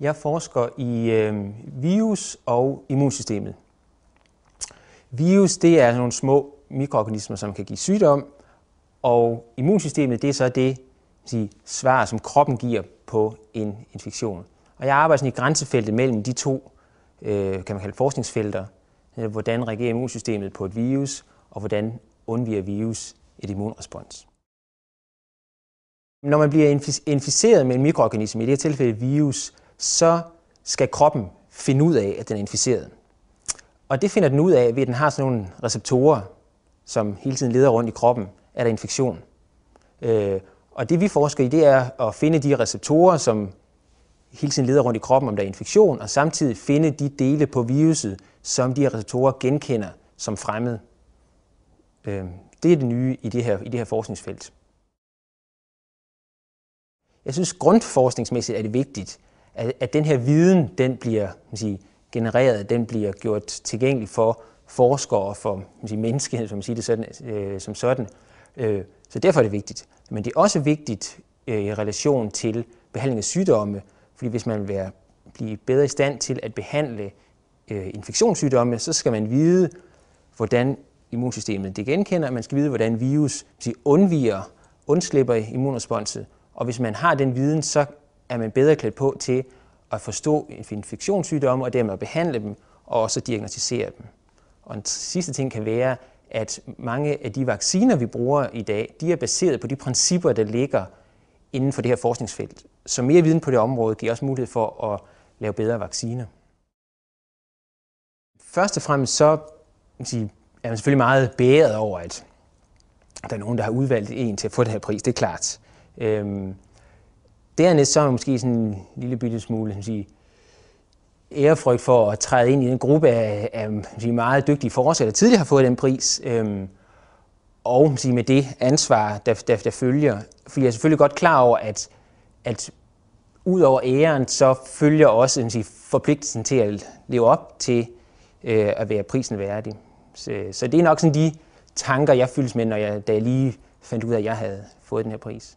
Jeg forsker i øh, virus og immunsystemet. Virus det er nogle små mikroorganismer, som kan give sygdom, og immunsystemet det er så det sige, svar, som kroppen giver på en infektion. Og jeg arbejder sådan i grænsefeltet mellem de to øh, kan man kalde forskningsfelter. Øh, hvordan reagerer immunsystemet på et virus, og hvordan undviger virus et immunrespons. Når man bliver inficeret med en mikroorganisme, i det her tilfælde virus, så skal kroppen finde ud af, at den er inficeret. Og det finder den ud af, ved at den har sådan nogle receptorer, som hele tiden leder rundt i kroppen, er der infektion. Øh, og det vi forsker i, det er at finde de receptorer, som hele tiden leder rundt i kroppen, om der er infektion, og samtidig finde de dele på viruset, som de her receptorer genkender som fremmed. Øh, det er det nye i det her, i det her forskningsfelt. Jeg synes, grundforskningsmæssigt er det vigtigt, at, at den her viden, den bliver man sige, genereret, den bliver gjort tilgængelig for forskere og for man sige, menneskeheden, som man siger det sådan, øh, som sådan. Øh, så derfor er det vigtigt. Men det er også vigtigt øh, i relation til behandling af sygdomme, fordi hvis man vil være, blive bedre i stand til at behandle øh, infektionssygdomme, så skal man vide, hvordan immunsystemet det genkender, man skal vide, hvordan virus siger, undviger, undslipper immunresponset. Og hvis man har den viden, så er man bedre klædt på til at forstå infektionssygdomme og dermed at behandle dem og også diagnostisere dem. Og en sidste ting kan være, at mange af de vacciner, vi bruger i dag, de er baseret på de principper, der ligger inden for det her forskningsfelt. Så mere viden på det område giver også mulighed for at lave bedre vacciner. Først og fremmest så sige, er man selvfølgelig meget bæret over, at der er nogen, der har udvalgt en til at få den her pris, det er klart. Øhm, Dernæst så er man måske sådan en lille bitte smule sådan sige, ærefrygt for at træde ind i en gruppe af, af sige, meget dygtige forårsager, der tidligere har fået den pris, øhm, og sige, med det ansvar, der, der, der følger. For jeg er selvfølgelig godt klar over, at, at ud over æren, så følger også sige, forpligtelsen til at leve op til øh, at være prisen værdig. Så, så det er nok sådan de tanker, jeg fyldes med, når jeg, da jeg lige fandt ud af, at jeg havde fået den her pris.